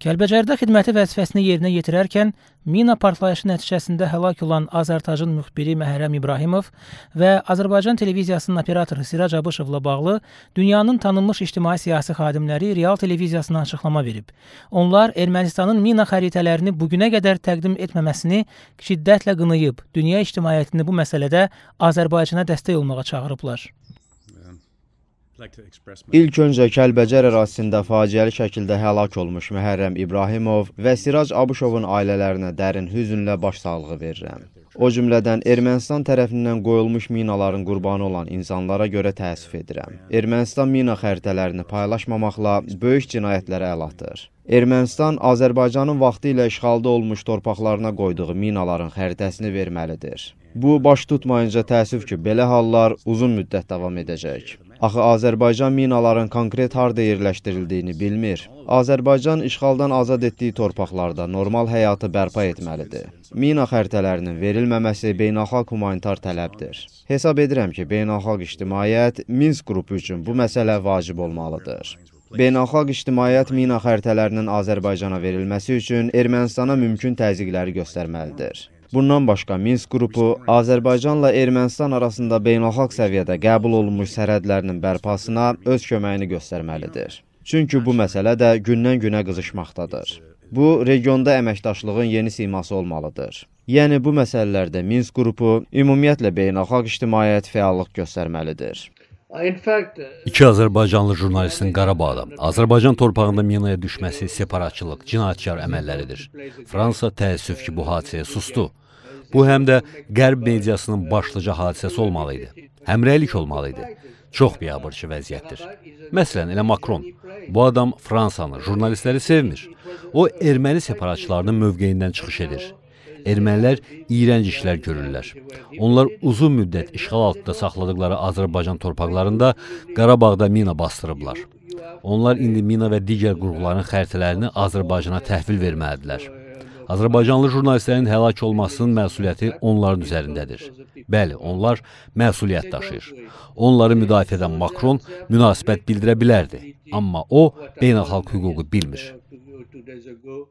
Kəlbəcərdə xidməti vəzifəsini yerinə yetirərkən mina partlayışı nəticəsində həlak olan Azərtacın müxbiri Məhərrəm İbrahimov və Azərbaycan televiziyasının operatoru Sirac Abışovla bağlı dünyanın tanınmış ictimai-siyasi xadimləri Real televiziyasına açıqlama verib. Onlar Ermənistanın mina xəritələrini bu günə qədər təqdim etməməsini şiddətlə qınayıb, dünya ictimaiyyətini bu məsələdə Azərbaycana dəstək olmağa çağırıblar. İlk öncə Kəlbəcər ərazisində faciəli şəkildə həlak olmuş Məhərrəm İbrahimov və Siraj Abışovun ailələrinə dərin hüzünlə başsağlığı verirəm. O cümlədən Ermənistan tərəfindən qoyulmuş minaların qurbanı olan insanlara görə təəssüf edirəm. Ermənistan mina xəritələrini paylaşmamaqla böyük cinayətlərə əl atır. Ermənistan Azərbaycanın vaxtı ilə işğalda olmuş torpaqlarına qoyduğu minaların xəritəsini verməlidir. Bu baş tutmayınca təəssüf ki, belə hallar uzun müddət davam edəcək. Axı Azərbaycan minaların konkret harda yerləşdirildiyini bilmir. Azərbaycan işğaldan azad etdiyi torpaqlarda normal həyatı bərpa etməlidir. Mina xəritələrinin verilməməsi beynəlxalq humanitar tələbdir. Hesab edirəm ki, beynəlxalq ictimaiyyət Minsk qrupu üçün bu məsələ vacib olmalıdır. Beynəlxalq ictimaiyyət mina xəritələrinin Azərbaycana verilməsi üçün Ermənistana mümkün təzyiqləri göstərməlidir. Bundan başqa Minsk qrupu Azərbaycanla Ermənistan arasında beynəlxalq səviyyədə qəbul olunmuş sərhədlərinin bərpasına öz köməyini göstərməlidir. Çünki bu məsələ də gündən-günə qızışmaqdadır. Bu, regionda əməkdaşlığın yeni siması olmalıdır. Yəni, bu məsələlərdə Minsk qrupu ümumiyyətlə beynəlxalq ictimaiyyət fəallıq göstərməlidir. Uh, uh, İki azərbaycanlı jurnalistin Qarabağda, Azərbaycan torpağında minaya düşməsi separatçılıq, cinayetkar əməlləridir. Fransa təəssüf ki, bu hadisəyə sustu. Bu həm də qərb mediasının başlıca hadisəsi olmalı idi. Həmrəylik olmalı idi. Çox biabırçı vəziyyətdir. Məsələn, elə Macron. Bu adam Fransanı, jurnalistləri sevmir. O, erməni separatçılarının mövqeyindən çıxış edir ermənilər iyrənc işlər görürlər. Onlar uzun müddət işğal altında saxladıqları Azərbaycan torpaqlarında Qarabağda mina bastırıblar. Onlar indi mina və digər qurğuların xəritələrini Azərbaycana təhvil verməlidirlər. Azərbaycanlı jurnalistlərin həlak olmasının məsuliyyəti onların üzərindədir. Bəli, onlar məsuliyyət daşıyır. Onları müdafiə edən Makron münasibət bildirə bilərdi, amma o beynəlxalq hüququ bilmir.